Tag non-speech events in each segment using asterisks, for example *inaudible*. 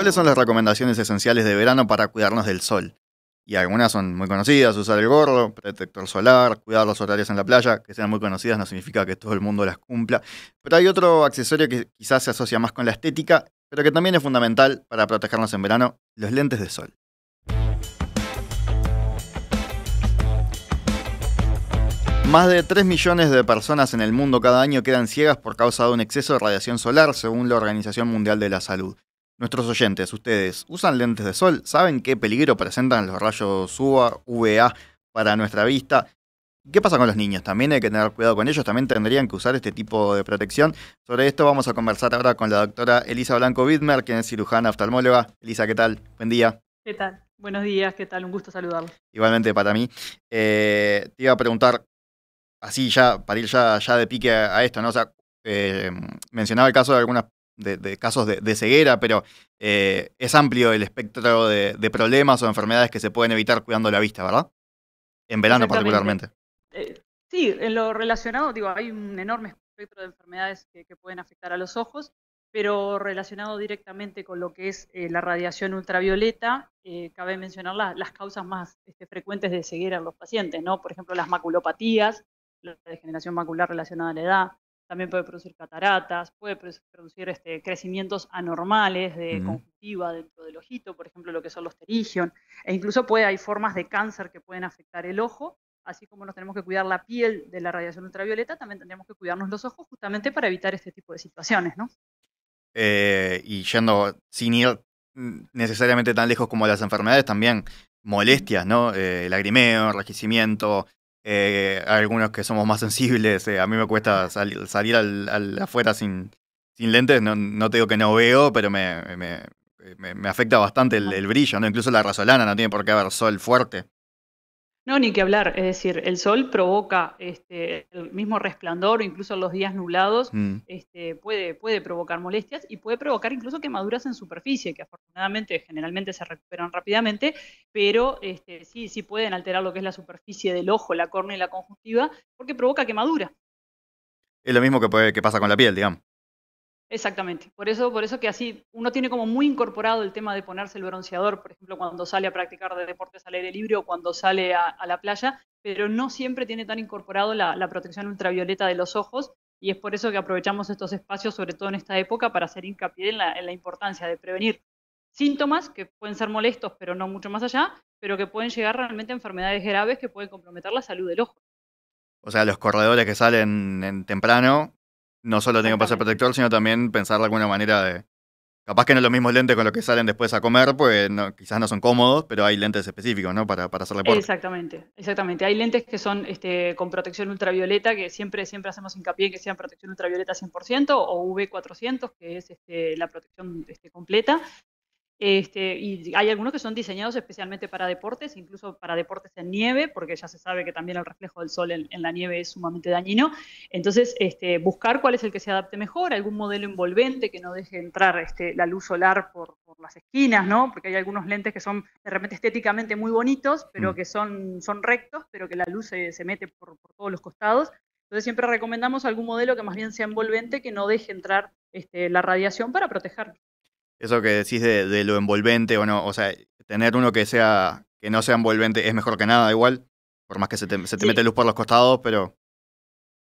¿Cuáles son las recomendaciones esenciales de verano para cuidarnos del sol? Y algunas son muy conocidas, usar el gorro, protector solar, cuidar los horarios en la playa, que sean muy conocidas no significa que todo el mundo las cumpla. Pero hay otro accesorio que quizás se asocia más con la estética, pero que también es fundamental para protegernos en verano, los lentes de sol. Más de 3 millones de personas en el mundo cada año quedan ciegas por causa de un exceso de radiación solar, según la Organización Mundial de la Salud. Nuestros oyentes, ustedes, ¿usan lentes de sol? ¿Saben qué peligro presentan los rayos UVA, para nuestra vista? ¿Qué pasa con los niños? También hay que tener cuidado con ellos, también tendrían que usar este tipo de protección. Sobre esto vamos a conversar ahora con la doctora Elisa Blanco bidmer quien es cirujana oftalmóloga. Elisa, ¿qué tal? Buen día. ¿Qué tal? Buenos días, ¿qué tal? Un gusto saludarlos. Igualmente para mí. Eh, te iba a preguntar, así ya, para ir ya, de pique a, esto, ¿no? O sea, eh, mencionaba el caso de algunas de, casos de, ceguera, pero eh, es amplio el espectro de, problemas o enfermedades que se pueden evitar cuidando la vista, ¿verdad? En verano particularmente. Eh, sí, en lo relacionado, digo, hay un enorme espectro de enfermedades que, pueden afectar a los ojos, pero relacionado directamente con lo que es eh, la radiación ultravioleta, cabe mencionar las causas más este, frecuentes de ceguera en los pacientes, ¿no? Por ejemplo, las maculopatías, la degeneración macular relacionada a la edad, también puede producir cataratas, puede producir este, crecimientos anormales de conjuntiva dentro del ojito, por ejemplo, lo que son los terigion, e incluso puede, hay formas de cáncer que pueden afectar el ojo, así como nos tenemos que cuidar la piel de la radiación ultravioleta, también tendremos que cuidarnos los ojos justamente para evitar este tipo de situaciones, eh, y yendo sin ir mm, necesariamente tan lejos como las enfermedades, también molestias, ¿no? Eh, lagrimeo, enrojecimiento, eh, algunos que somos más sensibles. Eh, a mí me cuesta salir al, al, afuera sin, lentes. No, no, digo que no veo, pero me, me, me, afecta bastante el, brillo. ¿no? Incluso la rasolana no tiene por qué haber sol fuerte. No, ni que hablar. Es decir, el sol provoca este, el mismo resplandor, incluso en los días nublados, mm. este, puede, puede provocar molestias y puede provocar incluso quemaduras en superficie, que afortunadamente generalmente se recuperan rápidamente, pero este, sí, sí pueden alterar lo que es la superficie del ojo, la córnea y la conjuntiva, porque provoca quemadura. Es lo mismo que, puede, que pasa con la piel, digamos. Exactamente. Por eso, por eso que así uno tiene como muy incorporado el tema de ponerse el bronceador, por ejemplo, cuando sale a practicar de deportes al aire libre o cuando sale a, la playa, pero no siempre tiene tan incorporado la, protección ultravioleta de los ojos y es por eso que aprovechamos estos espacios, sobre todo en esta época, para hacer hincapié en la, importancia de prevenir síntomas que pueden ser molestos, pero no mucho más allá, pero que pueden llegar realmente a enfermedades graves que pueden comprometer la salud del ojo. O sea, los corredores que salen en temprano no solo tengo que ser protector, sino también pensar de alguna manera de. Capaz que no los mismos lente con lo que salen después a comer, pues quizás no son cómodos, pero hay lentes específicos, ¿no? Para, para hacerle Exactamente, exactamente. Hay lentes que son este, con protección ultravioleta, que siempre, siempre hacemos hincapié en que sean protección ultravioleta 100% o V400, que es este, la protección este, completa. Este, y hay algunos que son diseñados especialmente para deportes, incluso para deportes en nieve, porque ya se sabe que también el reflejo del sol en, la nieve es sumamente dañino. Entonces, este, buscar cuál es el que se adapte mejor, algún modelo envolvente que no deje entrar este, la luz solar por, las esquinas, Porque hay algunos lentes que son de repente estéticamente muy bonitos, pero mm. que son, rectos, pero que la luz se, mete por, todos los costados. Entonces siempre recomendamos algún modelo que más bien sea envolvente, que no deje entrar este, la radiación para proteger. Eso que decís de, lo envolvente o no, o sea, tener uno que sea que no sea envolvente es mejor que nada igual, por más que se te, mete luz por los costados, pero...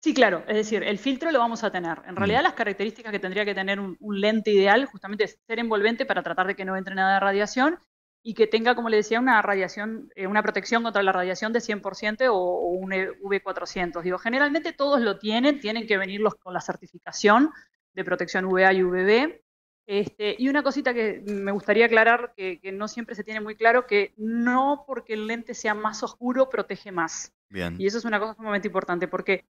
Sí, claro, es decir, el filtro lo vamos a tener. En realidad las características que tendría que tener un, lente ideal justamente es ser envolvente para tratar de que no entre nada de radiación y que tenga, como le decía, una radiación, eh, una protección contra la radiación de 100% o, un e, V400. Digo, generalmente todos lo tienen, tienen que venirlos con la certificación de protección UVA y UVB. Este, y una cosita que me gustaría aclarar, que, no siempre se tiene muy claro, que no porque el lente sea más oscuro protege más. Bien. Y eso es una cosa sumamente importante, porque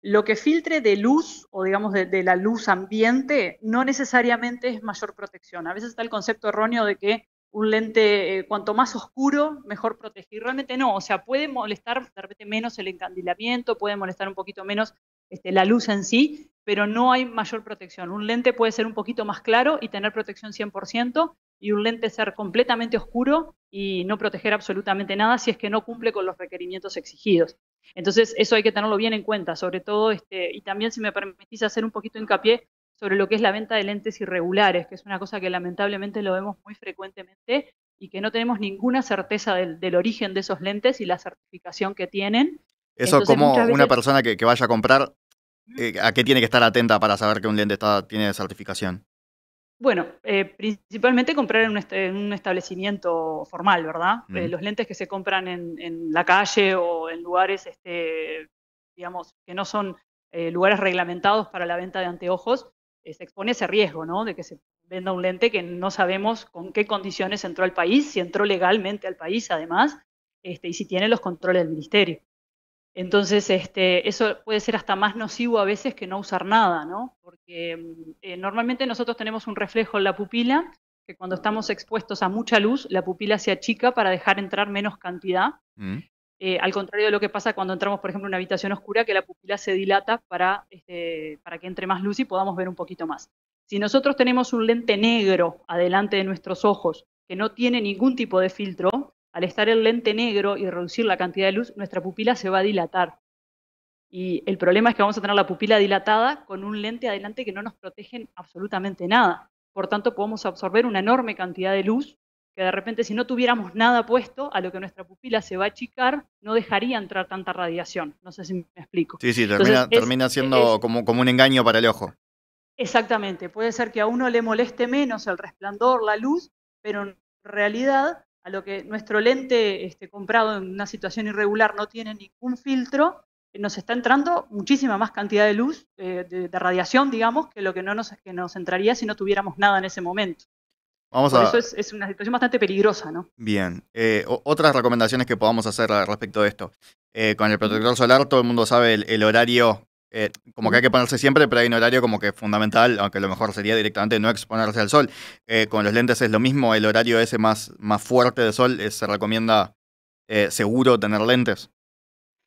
lo que filtre de luz o digamos de, la luz ambiente no necesariamente es mayor protección. A veces está el concepto erróneo de que un lente eh, cuanto más oscuro, mejor protege. Y Realmente no, o sea, puede molestar menos el encandilamiento, puede molestar un poquito menos este, la luz en sí, pero no hay mayor protección. Un lente puede ser un poquito más claro y tener protección 100%, y un lente ser completamente oscuro y no proteger absolutamente nada si es que no cumple con los requerimientos exigidos. Entonces, eso hay que tenerlo bien en cuenta, sobre todo, este, y también si me permitís hacer un poquito hincapié sobre lo que es la venta de lentes irregulares, que es una cosa que lamentablemente lo vemos muy frecuentemente y que no tenemos ninguna certeza del, origen de esos lentes y la certificación que tienen. Eso como una persona que, vaya a comprar eh, ¿a qué tiene que estar atenta para saber que un lente está, tiene certificación? Bueno, eh, principalmente comprar en un, establecimiento formal, ¿verdad? Eh, los lentes que se compran en, la calle o en lugares, este, digamos, que no son lugares reglamentados para la venta de anteojos, se expone ese riesgo, ¿no? De que se venda un lente que no sabemos con qué condiciones entró al país, si entró legalmente al país además, este, y si tiene los controles del ministerio. Entonces, este, eso puede ser hasta más nocivo a veces que no usar nada, ¿no? Porque mm, eh, normalmente nosotros tenemos un reflejo en la pupila, que cuando estamos expuestos a mucha luz, la pupila se achica para dejar entrar menos cantidad. Mm. Eh, al contrario de lo que pasa cuando entramos, por ejemplo, en una habitación oscura, que la pupila se dilata para, este, para que entre más luz y podamos ver un poquito más. Si nosotros tenemos un lente negro adelante de nuestros ojos, que no tiene ningún tipo de filtro, al estar el lente negro y reducir la cantidad de luz, nuestra pupila se va a dilatar. Y el problema es que vamos a tener la pupila dilatada con un lente adelante que no nos protege absolutamente nada. Por tanto, podemos absorber una enorme cantidad de luz que de repente si no tuviéramos nada puesto, a lo que nuestra pupila se va a achicar, no dejaría entrar tanta radiación. No sé si me explico. Sí, sí, termina, siendo como un engaño para el ojo. Exactamente, puede ser que a uno le moleste menos el resplandor, la luz, pero en realidad a lo que nuestro lente este, comprado en una situación irregular no tiene ningún filtro, eh, nos está entrando muchísima más cantidad de luz, eh, de, radiación, digamos, que lo que, no nos, que nos entraría si no tuviéramos nada en ese momento. Vamos a... eso es, una situación bastante peligrosa, ¿no? Bien. Eh, otras recomendaciones que podamos hacer respecto de esto. con el protector solar todo el mundo sabe el horario eh, como que hay que ponerse siempre, pero hay un horario como que fundamental, aunque lo mejor sería directamente no exponerse al sol. Eh, con los lentes es lo mismo, el horario ese más, más fuerte de sol eh, se recomienda seguro tener lentes.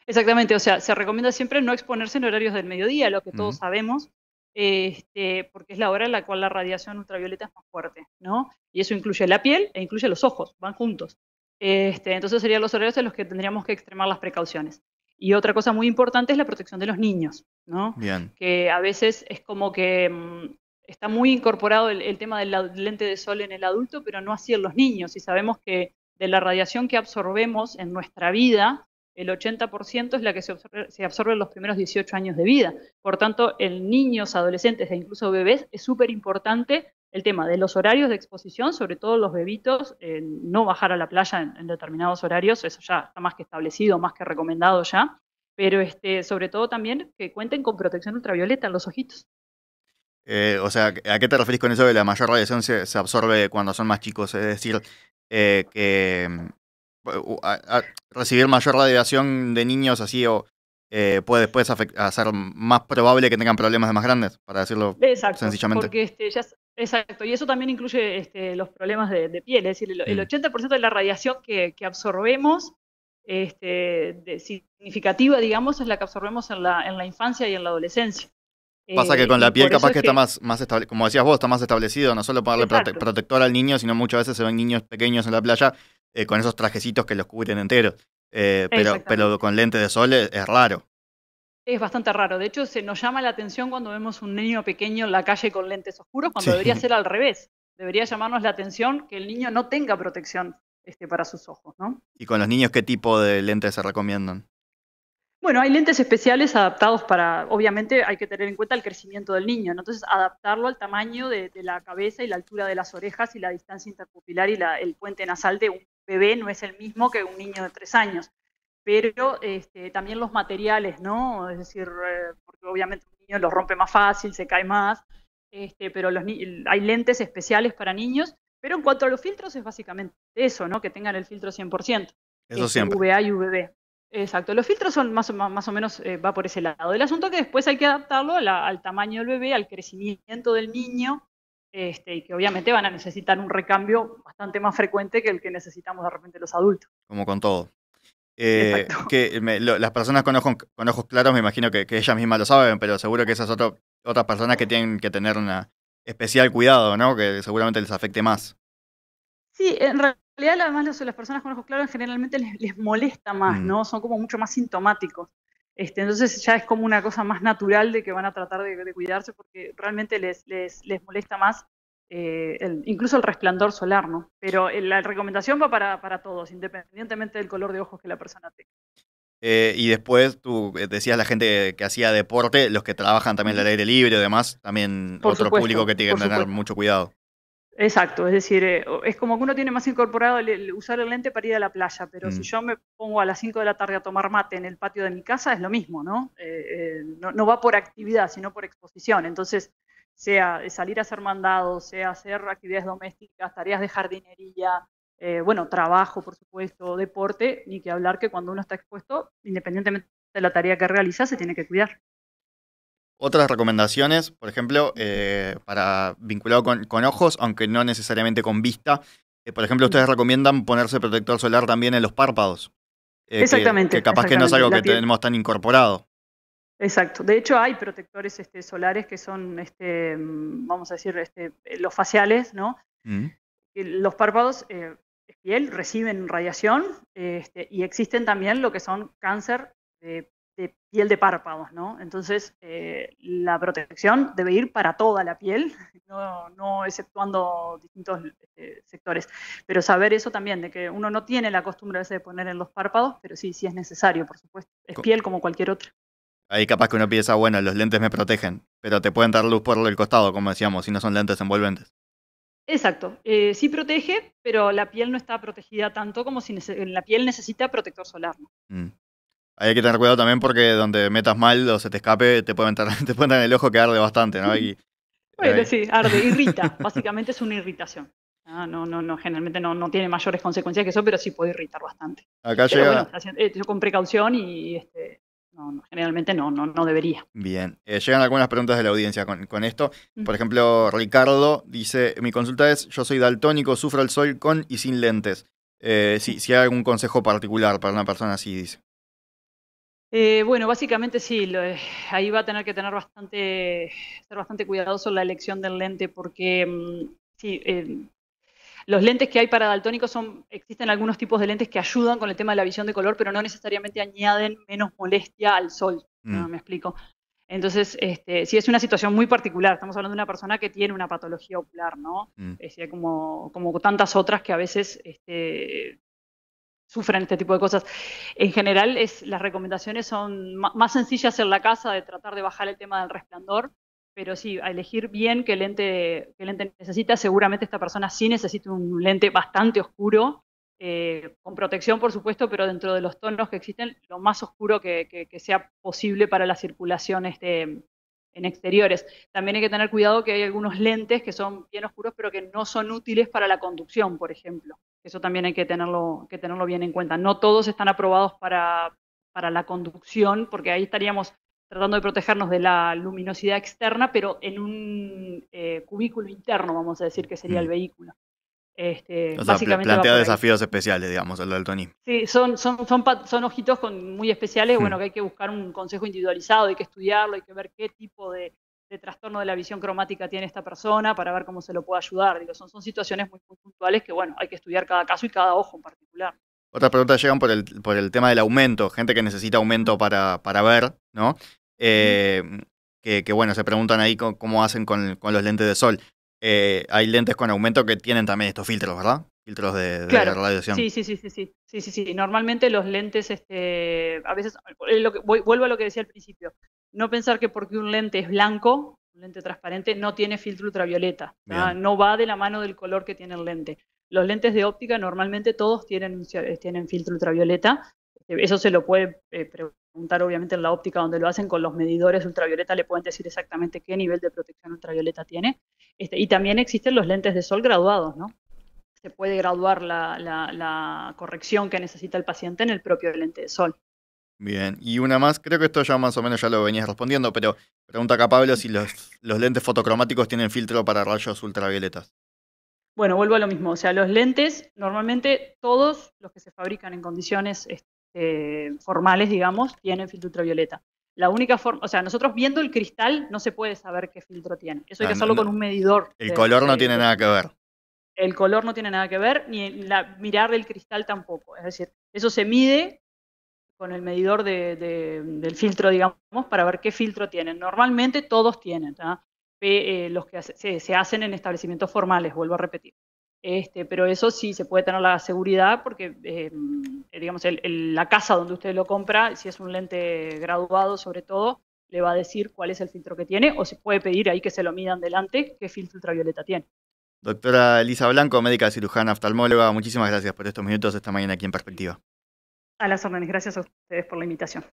Exactamente, o sea, se recomienda siempre no exponerse en horarios del mediodía, lo que todos sabemos, este, porque es la hora en la cual la radiación ultravioleta es más fuerte, ¿no? Y eso incluye la piel e incluye los ojos, van juntos. Este, entonces serían los horarios en los que tendríamos que extremar las precauciones. Y otra cosa muy importante es la protección de los niños, ¿no? Que a veces es como que mm, está muy incorporado el, tema del lente de sol en el adulto, pero no así en los niños. Y sabemos que de la radiación que absorbemos en nuestra vida, el 80% es la que se absorbe, se absorbe, en los primeros 18 años de vida. Por tanto, en niños, adolescentes e incluso bebés es súper importante el tema de los horarios de exposición, sobre todo los bebitos, eh, no bajar a la playa en, determinados horarios, eso ya está más que establecido, más que recomendado ya, pero este, sobre todo también que cuenten con protección ultravioleta en los ojitos. Eh, o sea, ¿a qué te refieres con eso de la mayor radiación se, absorbe cuando son más chicos? Es decir, eh, que mm, recibir mayor radiación de niños así o, puede después hacer más probable que tengan problemas de más grandes, para decirlo Exacto, sencillamente. Porque este, ya, Exacto, y eso también incluye este, los problemas de, piel, es decir, el, 80% mm. de la radiación que, absorbemos, este, significativa, digamos, es la que absorbemos en la, en la infancia y en la adolescencia. Pasa que eh, con la piel capaz que, está más, más como decías vos, está más establecido, no solo para darle protector al niño, sino muchas veces se ven niños pequeños en la playa eh, con esos trajecitos que los cubren enteros. Eh, pero, pero con lentes de sol es raro es bastante raro. De hecho, se nos llama la atención cuando vemos un niño pequeño en la calle con lentes oscuros, cuando debería ser al revés. Debería llamarnos la atención que el niño no tenga protección este, para sus ojos, ¿no? ¿Y con los niños qué tipo de lentes se recomiendan? Bueno, hay lentes especiales adaptados para, obviamente hay que tener en cuenta el crecimiento del niño, entonces adaptarlo al tamaño de, la cabeza y la altura de las orejas y la distancia interpupilar y el puente nasal de un bebé no es el mismo que un niño de tres años pero este, también los materiales, ¿no? Es decir, eh, porque obviamente un niño los rompe más fácil, se cae más, este, pero hay lentes especiales para niños, pero en cuanto a los filtros es básicamente eso, ¿no? Que tengan el filtro 100%. Eso este, siempre. VA y UVB. Exacto, los filtros son más o, más o menos, eh, va por ese lado. El asunto es que después hay que adaptarlo al tamaño del bebé, al crecimiento del niño, este, y que obviamente van a necesitar un recambio bastante más frecuente que el que necesitamos de repente los adultos. Como con todo. Eh, que las personas con ojos, claros, me imagino que, ellas mismas lo saben, pero seguro que esas otro, otras personas que tienen que tener una especial cuidado, ¿no? Que seguramente les afecte más. Sí, en realidad además las personas con ojos claros generalmente les, molesta más, mm. ¿no? Son como mucho más sintomáticos. Este, entonces ya es como una cosa más natural de que van a tratar de, cuidarse porque realmente les, les, les molesta más eh, incluso el resplandor solar, ¿no? Pero eh, la recomendación va para, todos, independientemente del color de ojos que la persona tenga. Eh, y después tú decías la gente que hacía deporte, los que trabajan también al aire libre y demás, también otro público que tiene que tener mucho cuidado. Exacto, es decir, es como que uno tiene más incorporado el, usar el lente para ir a la playa, pero si mm. yo me pongo a las 5 de la tarde a tomar mate en el patio de mi casa, es lo mismo, no, no va por actividad, sino por exposición. Entonces, sea salir a ser mandados, sea hacer actividades domésticas, tareas de jardinería, eh, bueno, trabajo, por supuesto, deporte, ni que hablar que cuando uno está expuesto, independientemente de la tarea que realiza, se tiene que cuidar. Otras recomendaciones, por ejemplo, eh, para vinculado con, ojos, aunque no necesariamente con vista. Eh, por ejemplo, ustedes recomiendan ponerse protector solar también en los párpados. exactamente. Que, capaz que no es algo que tenemos tan incorporado. Exacto. De hecho, hay protectores este, solares que son, este, vamos a decir, este, los faciales, ¿no? Mm. Los párpados eh, piel reciben radiación este, y existen también lo que son cáncer de, piel de párpados, ¿no? Entonces, eh, la protección debe ir para toda la piel, *laughs* no, no exceptuando distintos sectores. Pero saber eso también, de que uno no tiene la costumbre de poner en los párpados, pero sí, sí es necesario, por supuesto. Es piel como cualquier otra. Ahí capaz que uno piensa, bueno, los lentes me protegen, pero te pueden dar luz por el costado, como decíamos, si no son lentes envolventes. Exacto, eh, sí protege, pero la piel no está protegida tanto como si la piel necesita protector solar. ¿no? Mm. Hay que tener cuidado también porque donde metas mal o se te escape, te pueden entrar, *laughs* te en el ojo que arde bastante, ¿no? *laughs* Eh, sí, arde, *laughs* irrita, básicamente es una irritación. Ah, no, no, no, generalmente no, no tiene mayores consecuencias que eso, pero sí puede irritar bastante. Acá llega... Eh, yo con precaución y este, generalmente no, no, no debería. Bien, eh, llegan algunas preguntas de la audiencia con, esto. Por ejemplo, Ricardo dice, mi consulta es, yo soy daltónico, sufro el sol con y sin lentes. Eh, si, hay algún consejo particular para una persona así, dice. Eh, bueno, básicamente sí, ahí va a tener que tener bastante, ser bastante cuidadoso la elección del lente porque... Mm, sí, los lentes que hay para daltónicos son, existen algunos tipos de lentes que ayudan con el tema de la visión de color, pero no necesariamente añaden menos molestia al sol. ¿no? Mm. Ah, me explico. Entonces, este, sí, es una situación muy particular. Estamos hablando de una persona que tiene una patología ocular, ¿no? Mm. Es decir, como, como tantas otras que a veces este, sufren este tipo de cosas. En general, las recomendaciones son más sencillas en la casa de tratar de bajar el tema del resplandor, pero sí, a elegir bien qué lente, lente necesita. Seguramente esta persona sí necesita un lente bastante oscuro, eh, con protección por supuesto, pero dentro de los tonos que existen, lo más oscuro que, sea posible para la circulación este, en exteriores. También hay que tener cuidado que hay algunos lentes que son bien oscuros, pero que no son útiles para la conducción, por ejemplo. Eso también hay que tenerlo, que tenerlo bien en cuenta. No todos están aprobados para, para la conducción, porque ahí estaríamos tratando de protegernos de la luminosidad externa, pero en un eh, cubículo interno, vamos a decir que sería el mm. vehículo. Este, básicamente plantea desafíos especiales, digamos, el Tony. Sí, son, son, son, ojitos con, muy especiales, bueno, hmm. que hay que buscar un consejo individualizado, hay que estudiarlo, hay que ver qué tipo de, trastorno de la visión cromática tiene esta persona para ver cómo se lo puede ayudar. son, son situaciones muy, puntuales que, bueno, hay que estudiar cada caso y cada ojo en particular. Otras preguntas llegan por el, por el tema del aumento, gente que necesita aumento para, para ver, ¿no? Eh, que, bueno, se preguntan ahí cómo, hacen con, los lentes de sol. Eh, hay lentes con aumento que tienen también estos filtros, ¿verdad? Filtros de, radiación. Sí, sí, sí, sí, sí, Normalmente los lentes, este, a veces, eh, vuelvo a lo que decía al principio, no pensar que porque un lente es blanco, un lente transparente, no tiene filtro ultravioleta, no va de la mano del color que tiene el lente. Los lentes de óptica normalmente todos tienen, tienen filtro ultravioleta, eso se lo puede preguntar preguntar obviamente en la óptica donde lo hacen con los medidores ultravioleta, le pueden decir exactamente qué nivel de protección ultravioleta tiene. Este, y también existen los lentes de sol graduados, ¿no? Se puede graduar la, corrección que necesita el paciente en el propio lente de sol. Bien, y una más, creo que esto ya más o menos ya lo venías respondiendo, pero pregunta acá Pablo si los, los lentes fotocromáticos tienen filtro para rayos ultravioletas. Bueno, vuelvo a lo mismo, o sea, los lentes, normalmente todos los que se fabrican en condiciones este, eh, formales, digamos, tienen filtro ultravioleta. La única forma, o sea, nosotros viendo el cristal no se puede saber qué filtro tiene. Eso hay que ah, hacerlo con un medidor. El color no tiene nada que ver. El color no tiene nada que ver, ni la, mirar el cristal tampoco. Es decir, eso se mide con el medidor del filtro, digamos, para ver qué filtro tienen. Normalmente todos tienen, ¿ah? eh, los que se hacen en establecimientos formales, vuelvo a repetir. Este, pero eso sí se puede tener la seguridad porque, eh, digamos, la casa donde usted lo compra, si es un lente graduado sobre todo, le va a decir cuál es el filtro que tiene o se puede pedir ahí que se lo midan delante qué filtro ultravioleta tiene. Doctora Elisa Blanco, médica cirujana oftalmóloga, muchísimas gracias por estos minutos esta mañana aquí en Perspectiva. A las órdenes, gracias a ustedes por la invitación.